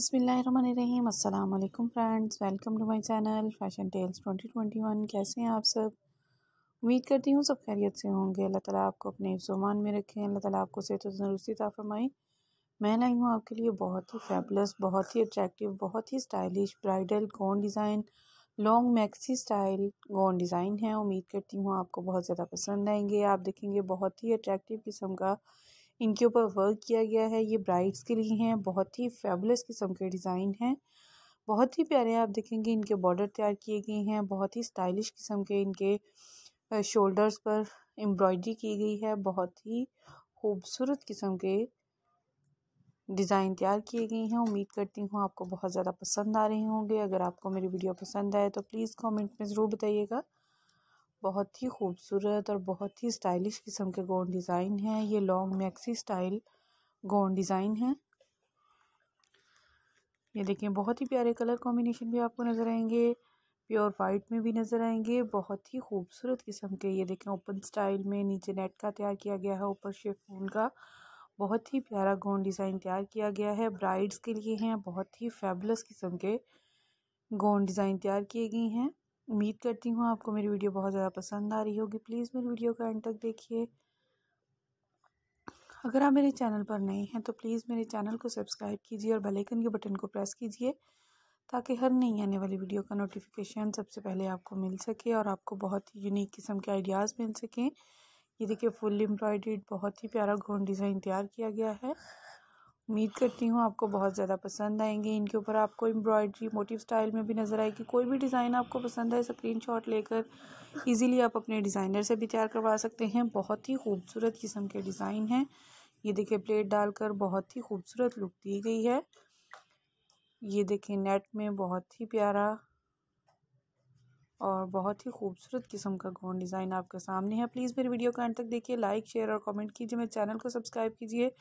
बसमीम अल्लाम friends welcome to my channel fashion tales 2021 कैसे हैं आप सब उम्मीद करती हूँ सब खैरियत से होंगे अल्लाह ताला आपको अपने जुमान में रखें अल्लाह ताला आपको सेहत तो तंदरुस्ती ताफ़रमाई मैं लाई हूँ आपके लिए बहुत ही फेबलस बहुत ही अट्रैक्टिव बहुत ही stylish bridal gown design long maxi style gown design है उम्मीद करती हूँ आपको बहुत ज़्यादा पसंद आएंगे आप देखेंगे बहुत ही अट्रैक्टिव किस्म का इनके ऊपर वर्क किया गया है ये ब्राइड्स के लिए हैं बहुत ही फेबलेस किस्म के डिज़ाइन हैं बहुत ही प्यारे आप देखेंगे इनके बॉर्डर तैयार किए गए हैं बहुत ही स्टाइलिश किस्म के इनके शोल्डर्स पर एम्ब्रॉयडरी की गई है बहुत ही खूबसूरत किस्म के डिज़ाइन तैयार किए गए हैं उम्मीद करती हूँ आपको बहुत ज़्यादा पसंद आ रहे होंगे अगर आपको मेरी वीडियो पसंद आए तो प्लीज़ कमेंट में ज़रूर बताइएगा बहुत ही खूबसूरत और बहुत ही स्टाइलिश किस्म के गोन डिज़ाइन है ये long maxi style gown design है ये देखिए बहुत ही प्यारे कलर कॉम्बिनेशन भी आपको नज़र आएंगे प्योर वाइट में भी नज़र आएंगे बहुत ही खूबसूरत किस्म के ये देखें ओपन स्टाइल में नीचे नेट का तैयार किया गया है ऊपर शेफून का बहुत ही प्यारा गोन डिज़ाइन तैयार किया गया है ब्राइड्स के लिए हैं बहुत ही फेबलस किस्म के गोन डिज़ाइन तैयार किए गए हैं उम्मीद करती हूँ आपको मेरी वीडियो बहुत ज़्यादा पसंद आ रही होगी प्लीज़ मेरी वीडियो का एंड तक देखिए अगर आप मेरे चैनल पर नए हैं तो प्लीज़ मेरे चैनल को सब्सक्राइब कीजिए और बेलाइकन के बटन को प्रेस कीजिए ताकि हर नई आने वाली वीडियो का नोटिफिकेशन सबसे पहले आपको मिल सके और आपको बहुत ही यूनिक किस्म के आइडियाज़ मिल सकें ये देखिए फुल एम्ब्रॉयड्रीड बहुत ही प्यारा घोन डिज़ाइन तैयार किया गया है उम्मीद करती हूँ आपको बहुत ज़्यादा पसंद आएंगे इनके ऊपर आपको एम्ब्रॉयडरी मोटिव स्टाइल में भी नज़र आएगी कोई भी डिज़ाइन आपको पसंद है स्क्रीन शॉट लेकर ईज़िली आप अपने डिज़ाइनर से भी तैयार करवा सकते हैं बहुत ही खूबसूरत किस्म के डिज़ाइन हैं ये देखिए प्लेट डालकर बहुत ही खूबसूरत लुक दी गई है ये देखिए नेट में बहुत ही प्यारा और बहुत ही खूबसूरत किस्म का गोन डिज़ाइन आपके सामने है प्लीज़ मेरी वीडियो को एंड तक देखिए लाइक शेयर और कमेंट कीजिए मेरे चैनल को सब्सक्राइब कीजिए